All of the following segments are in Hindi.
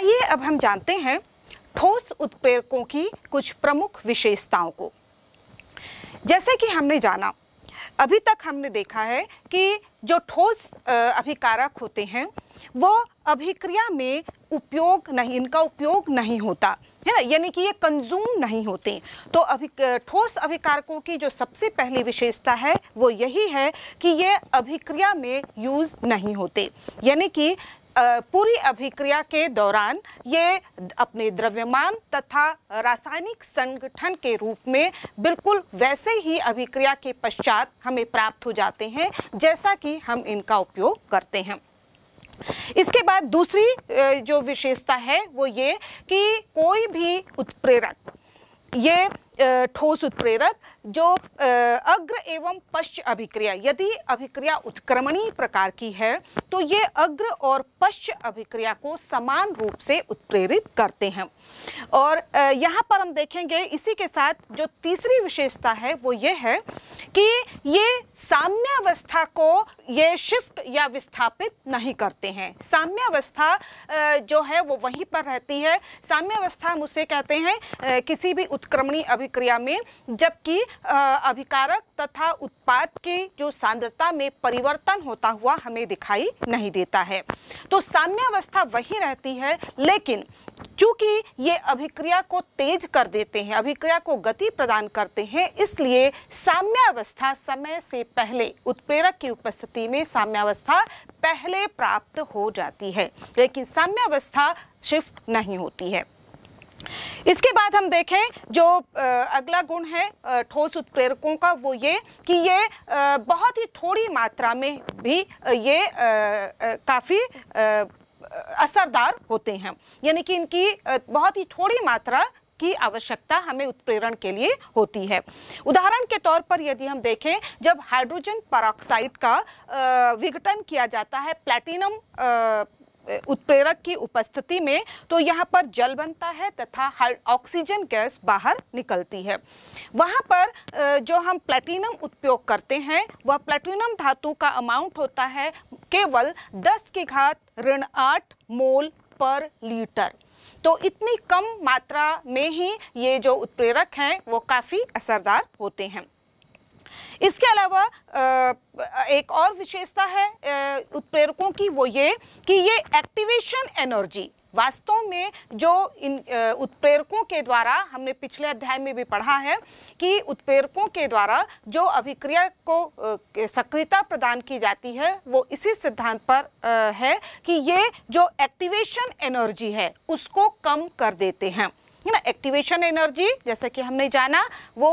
आइए अब हम जानते हैं ठोस उत्प्रेरकों की कुछ प्रमुख विशेषताओं को जैसे कि हमने जाना अभी तक हमने देखा है कि जो ठोस अभिकारक होते हैं वो अभिक्रिया में उपयोग नहीं इनका उपयोग नहीं होता है ना यानी कि ये कंज्यूम नहीं होते तो अभी ठोस अभिकारकों की जो सबसे पहली विशेषता है वो यही है कि ये अभिक्रिया में यूज़ नहीं होते यानी कि पूरी अभिक्रिया के दौरान ये अपने द्रव्यमान तथा रासायनिक संगठन के रूप में बिल्कुल वैसे ही अभिक्रिया के पश्चात हमें प्राप्त हो जाते हैं जैसा कि हम इनका उपयोग करते हैं इसके बाद दूसरी जो विशेषता है वो ये कि कोई भी उत्प्रेरक ये ठोस उत्प्रेरक जो अग्र एवं पश्च अभिक्रिया यदि अभिक्रिया उत्क्रमणीय प्रकार की है तो ये अग्र और पश्च अभिक्रिया को समान रूप से उत्प्रेरित करते हैं और यहाँ पर हम देखेंगे इसी के साथ जो तीसरी विशेषता है वो ये है कि ये साम्यावस्था को ये शिफ्ट या विस्थापित नहीं करते हैं साम्यावस्था जो है वो वहीं पर रहती है साम्यावस्था हम उसे कहते हैं किसी भी उत्क्रमणीय अभिक्रिया प्रतिक्रिया में जबकि अभिकारक तथा उत्पाद की जो सांद्रता में परिवर्तन होता हुआ हमें दिखाई नहीं देता है तो साम्यावस्था वही रहती है लेकिन चूंकि ये अभिक्रिया को तेज कर देते हैं अभिक्रिया को गति प्रदान करते हैं इसलिए साम्यावस्था समय से पहले उत्प्रेरक की उपस्थिति में साम्यावस्था पहले प्राप्त हो जाती है लेकिन साम्यावस्था शिफ्ट नहीं होती है इसके बाद हम देखें जो अगला गुण है ठोस उत्प्रेरकों का वो ये कि ये बहुत ही थोड़ी मात्रा में भी ये काफ़ी असरदार होते हैं यानी कि इनकी बहुत ही थोड़ी मात्रा की आवश्यकता हमें उत्प्रेरण के लिए होती है उदाहरण के तौर पर यदि हम देखें जब हाइड्रोजन पराक्साइड का विघटन किया जाता है प्लैटिनम उत्प्रेरक की उपस्थिति में तो यहाँ पर जल बनता है तथा ऑक्सीजन गैस बाहर निकलती है वहाँ पर जो हम प्लेटिनम उपयोग करते हैं वह प्लेटिनम धातु का अमाउंट होता है केवल 10 की घात ऋण आठ मोल पर लीटर तो इतनी कम मात्रा में ही ये जो उत्प्रेरक हैं वो काफ़ी असरदार होते हैं इसके अलावा एक और विशेषता है उत्प्रेरकों की वो ये कि ये एक्टिवेशन एनर्जी वास्तव में जो इन उत्प्रेरकों के द्वारा हमने पिछले अध्याय में भी पढ़ा है कि उत्प्रेरकों के द्वारा जो अभिक्रिया को सक्रियता प्रदान की जाती है वो इसी सिद्धांत पर है कि ये जो एक्टिवेशन एनर्जी है उसको कम कर देते हैं है ना एक्टिवेशन एनर्जी जैसे कि हमने जाना वो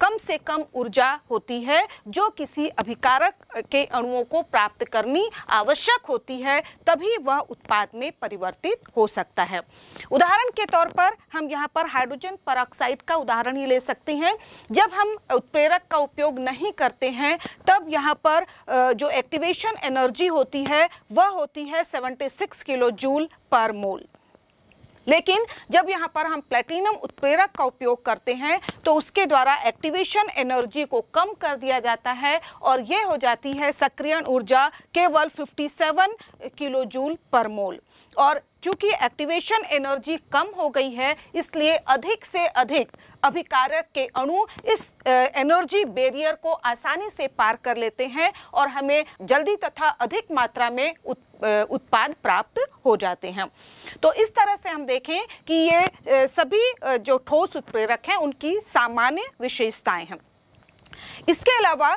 कम से कम ऊर्जा होती है जो किसी अभिकारक के अणुओं को प्राप्त करनी आवश्यक होती है तभी वह उत्पाद में परिवर्तित हो सकता है उदाहरण के तौर पर हम यहाँ पर हाइड्रोजन परऑक्साइड का उदाहरण ही ले सकते हैं जब हम उत्प्रेरक का उपयोग नहीं करते हैं तब यहाँ पर जो एक्टिवेशन एनर्जी होती है वह होती है सेवेंटी किलो जूल पर मोल लेकिन जब यहाँ पर हम प्लेटिनम उत्प्रेरक का उपयोग करते हैं तो उसके द्वारा एक्टिवेशन एनर्जी को कम कर दिया जाता है और ये हो जाती है सक्रियण ऊर्जा केवल 57 किलो जूल पर मोल और क्योंकि एक्टिवेशन एनर्जी कम हो गई है इसलिए अधिक से अधिक अभिकारक के अणु इस एनर्जी बैरियर को आसानी से पार कर लेते हैं और हमें जल्दी तथा अधिक मात्रा में उत, उत्पाद प्राप्त हो जाते हैं तो इस तरह से हम देखें कि ये सभी जो ठोस उत्प्रेरक हैं उनकी सामान्य विशेषताएं हैं इसके अलावा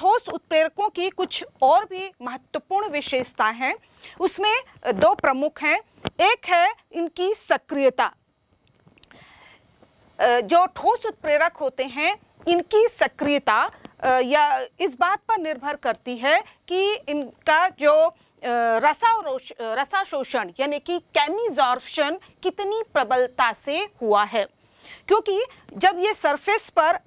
ठोस उत्प्रेरकों की कुछ और भी महत्वपूर्ण विशेषताएं हैं उसमें दो प्रमुख हैं एक है इनकी सक्रियता जो ठोस उत्प्रेरक होते हैं इनकी सक्रियता या इस बात पर निर्भर करती है कि इनका जो रसा रसा शोषण यानी कि कैमिजॉर्प्शन कितनी प्रबलता से हुआ है क्योंकि जब ये सरफेस पर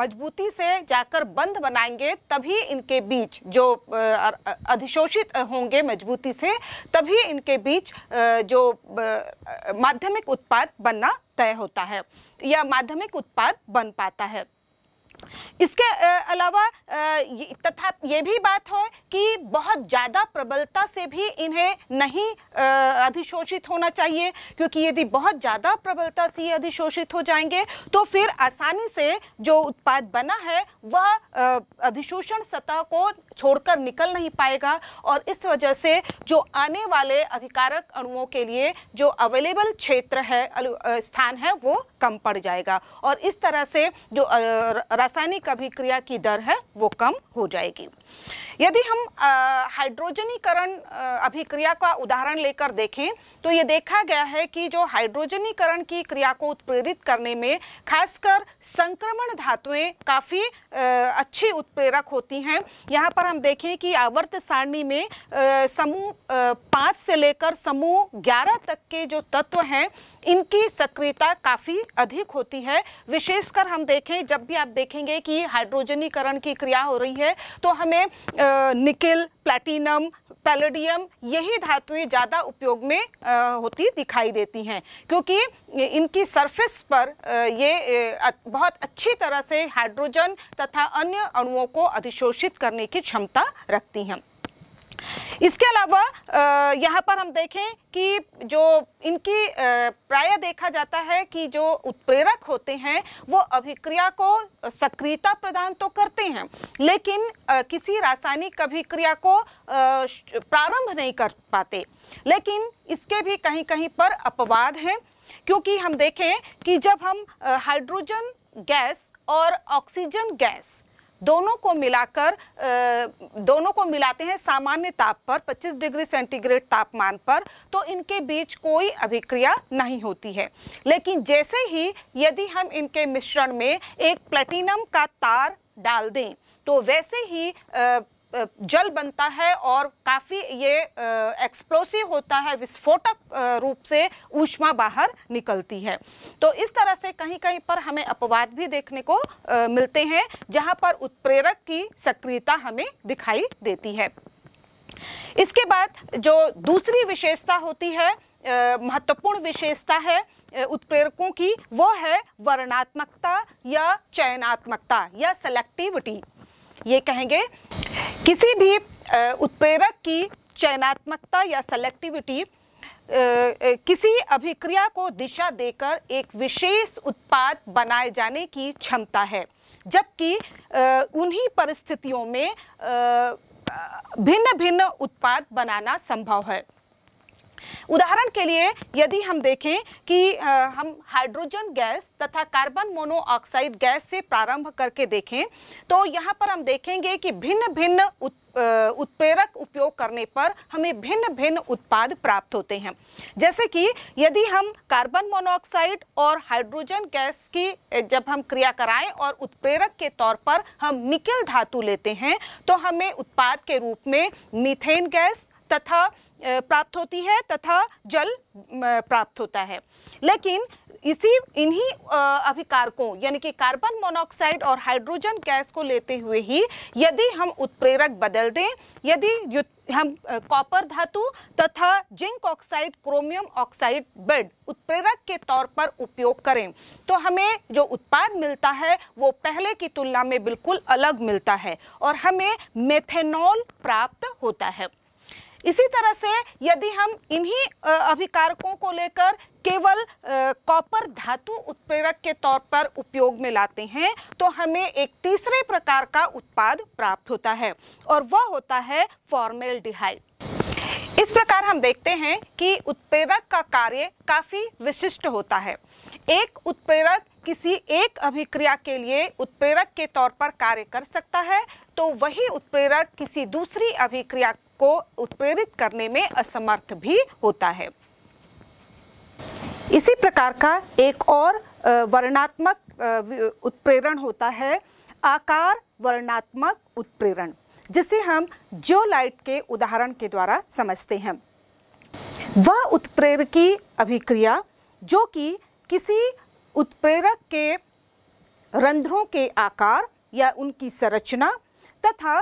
मजबूती से जाकर बंध बनाएंगे तभी इनके बीच जो अधिशोषित होंगे मजबूती से तभी इनके बीच जो माध्यमिक उत्पाद बनना तय होता है या माध्यमिक उत्पाद बन पाता है इसके अलावा तथा ये भी बात हो कि बहुत ज़्यादा प्रबलता से भी इन्हें नहीं अधिशोषित होना चाहिए क्योंकि यदि बहुत ज़्यादा प्रबलता से ये अधिशोषित हो जाएंगे तो फिर आसानी से जो उत्पाद बना है वह अधिशोषण सतह को छोड़कर निकल नहीं पाएगा और इस वजह से जो आने वाले अभिकारक अणुओं के लिए जो अवेलेबल क्षेत्र है स्थान है वो कम पड़ जाएगा और इस तरह से जो रासायनिक अभिक्रिया की दर है वो कम हो जाएगी यदि हम हाइड्रोजनीकरण अभिक्रिया का उदाहरण लेकर देखें तो ये देखा गया है कि जो हाइड्रोजनीकरण की क्रिया को उत्प्रेरित करने में खासकर संक्रमण धातुएं काफ़ी अच्छी उत्प्रेरक होती हैं यहाँ पर हम देखें कि आवर्त सारणी में समूह पाँच से लेकर समूह ग्यारह तक के जो तत्व हैं इनकी सक्रियता काफ़ी अधिक होती है विशेषकर हम देखें जब भी आप देखें देखेंगे कि हाइड्रोजनीकरण की क्रिया हो रही है तो हमें निकिल प्लैटिनम पैलेडियम यही धातुएं ज़्यादा उपयोग में होती दिखाई देती हैं क्योंकि इनकी सरफेस पर ये बहुत अच्छी तरह से हाइड्रोजन तथा अन्य अणुओं को अधिशोषित करने की क्षमता रखती हैं इसके अलावा यहाँ पर हम देखें कि जो इनकी प्राय देखा जाता है कि जो उत्प्रेरक होते हैं वो अभिक्रिया को सक्रियता प्रदान तो करते हैं लेकिन किसी रासायनिक अभिक्रिया को प्रारंभ नहीं कर पाते लेकिन इसके भी कहीं कहीं पर अपवाद हैं क्योंकि हम देखें कि जब हम हाइड्रोजन गैस और ऑक्सीजन गैस दोनों को मिलाकर दोनों को मिलाते हैं सामान्य ताप पर 25 डिग्री सेंटीग्रेड तापमान पर तो इनके बीच कोई अभिक्रिया नहीं होती है लेकिन जैसे ही यदि हम इनके मिश्रण में एक प्लेटिनम का तार डाल दें तो वैसे ही जल बनता है और काफ़ी ये एक्सप्लोसिव होता है विस्फोटक रूप से ऊष्मा बाहर निकलती है तो इस तरह से कहीं कहीं पर हमें अपवाद भी देखने को मिलते हैं जहाँ पर उत्प्रेरक की सक्रियता हमें दिखाई देती है इसके बाद जो दूसरी विशेषता होती है महत्वपूर्ण विशेषता है उत्प्रेरकों की वो है वर्णात्मकता या चयनात्मकता या सेलेक्टिविटी ये कहेंगे किसी भी उत्प्रेरक की चयनात्मकता या सेलेक्टिविटी किसी अभिक्रिया को दिशा देकर एक विशेष उत्पाद बनाए जाने की क्षमता है जबकि उन्हीं परिस्थितियों में भिन्न भिन्न उत्पाद बनाना संभव है उदाहरण के लिए यदि हम देखें कि हम हाइड्रोजन गैस तथा कार्बन मोनोऑक्साइड गैस से प्रारंभ करके देखें तो यहाँ पर हम देखेंगे कि भिन्न भिन्न उत् उत्प्रेरक उपयोग करने पर हमें भिन्न भिन्न उत्पाद प्राप्त होते हैं जैसे कि यदि हम कार्बन मोनोऑक्साइड और हाइड्रोजन गैस की जब हम क्रिया कराएं और उत्प्रेरक के तौर पर हम निकिल धातु लेते हैं तो हमें उत्पाद के रूप में मीथेन गैस तथा प्राप्त होती है तथा जल प्राप्त होता है लेकिन इसी इन्हीं अभिकारकों यानी कि कार्बन मोनोऑक्साइड और हाइड्रोजन गैस को लेते हुए ही यदि हम उत्प्रेरक बदल दें यदि हम कॉपर धातु तथा zinc oxide chromium oxide bed उत्प्रेरक के तौर पर उपयोग करें तो हमें जो उत्पाद मिलता है वो पहले की तुलना में बिल्कुल अलग मिलता है और हमें मेथेनॉल प्राप्त होता है इसी तरह से यदि हम इन्हीं अभिकारकों को लेकर केवल कॉपर धातु उत्प्रेरक के तौर पर उपयोग में लाते हैं तो हमें एक तीसरे प्रकार का उत्पाद प्राप्त होता है और वह होता है फॉर्मेल इस प्रकार हम देखते हैं कि उत्प्रेरक का कार्य काफ़ी विशिष्ट होता है एक उत्प्रेरक किसी एक अभिक्रिया के लिए उत्प्रेरक के तौर पर कार्य कर सकता है तो वही उत्प्रेरक किसी दूसरी अभिक्रिया को उत्प्रेरित करने में असमर्थ भी होता है इसी प्रकार का एक और वर्णात्मक उत्प्रेरण होता है आकार वर्णात्मक उत्प्रेरण जिसे हम जो लाइट के उदाहरण के द्वारा समझते हैं वह उत्प्रेरकी अभिक्रिया जो कि किसी उत्प्रेरक के रंध्रों के आकार या उनकी संरचना तथा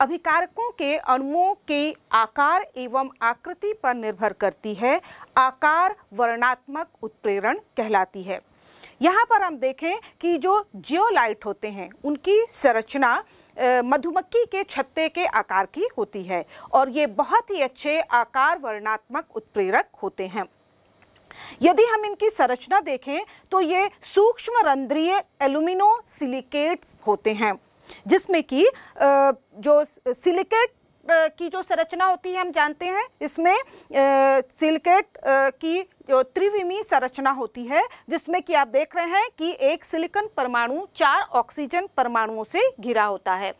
अभिकारकों के अणुओं के आकार एवं आकृति पर निर्भर करती है आकार वर्णात्मक उत्प्रेरण कहलाती है यहाँ पर हम देखें कि जो जियोलाइट होते हैं उनकी संरचना मधुमक्खी के छत्ते के आकार की होती है और ये बहुत ही अच्छे आकार वर्णात्मक उत्प्रेरक होते हैं यदि हम इनकी संरचना देखें तो ये सूक्ष्म रंध्रीय एल्यूमिनो सिलिकेट्स होते हैं जिसमें कि जो सिलिकेट की जो संरचना होती है हम जानते हैं इसमें सिलिकेट की जो त्रिविमी संरचना होती है जिसमें कि आप देख रहे हैं कि एक सिलिकन परमाणु चार ऑक्सीजन परमाणुओं से घिरा होता है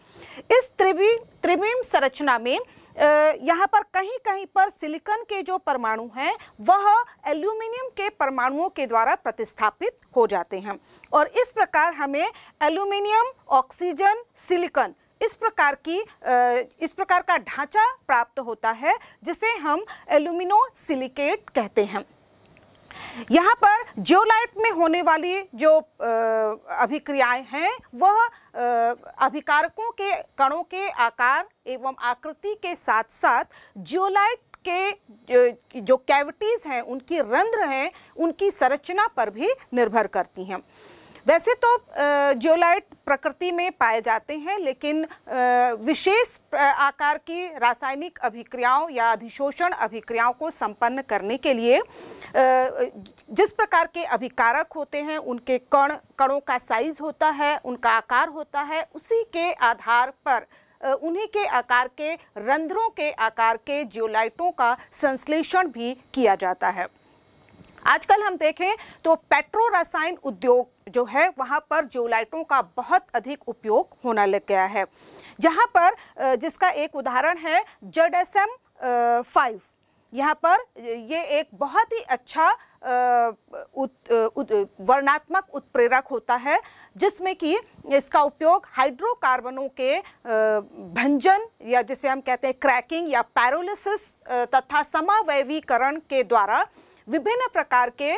इस त्रिवी त्रिविम संरचना में यहाँ पर कहीं कहीं पर सिलिकन के जो परमाणु हैं वह एल्यूमिनियम के परमाणुओं के द्वारा प्रतिस्थापित हो जाते हैं और इस प्रकार हमें एल्यूमिनियम ऑक्सीजन सिलिकन इस प्रकार की इस प्रकार का ढांचा प्राप्त होता है जिसे हम एल्यूमिनो सिलिकेट कहते हैं यहाँ पर जियोलाइट में होने वाली जो अभिक्रियाएं हैं वह अभिकारकों के कणों के आकार एवं आकृति के साथ साथ जियोलाइट के जो कैविटीज़ हैं उनकी रंध्र हैं उनकी संरचना पर भी निर्भर करती हैं वैसे तो जियोलाइट प्रकृति में पाए जाते हैं लेकिन विशेष आकार की रासायनिक अभिक्रियाओं या अधिशोषण अभिक्रियाओं को संपन्न करने के लिए जिस प्रकार के अभिकारक होते हैं उनके कण कणों का साइज होता है उनका आकार होता है उसी के आधार पर उन्हीं के आकार के रंध्रों के आकार के जियोलाइटों का संश्लेषण भी किया जाता है आजकल हम देखें तो पेट्रो रसायन उद्योग जो है वहाँ पर ज्योलाइटों का बहुत अधिक उपयोग होने लग गया है जहाँ पर जिसका एक उदाहरण है जेड एस एम फाइव यहाँ पर ये एक बहुत ही अच्छा उत, उत, वर्णात्मक उत्प्रेरक होता है जिसमें कि इसका उपयोग हाइड्रोकार्बनों के भंजन या जिसे हम कहते हैं क्रैकिंग या पैरोलिसिस तथा समावैवीकरण के द्वारा विभिन्न प्रकार के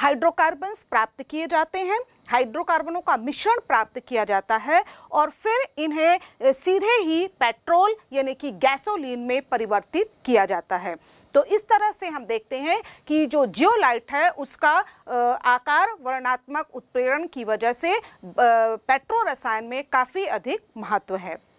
हाइड्रोकार्बन्स प्राप्त किए जाते हैं हाइड्रोकार्बनों का मिश्रण प्राप्त किया जाता है और फिर इन्हें सीधे ही पेट्रोल यानी कि गैसोलीन में परिवर्तित किया जाता है तो इस तरह से हम देखते हैं कि जो जियोलाइट है उसका आकार वर्णात्मक उत्प्रेरण की वजह से पेट्रो रसायन में काफ़ी अधिक महत्व है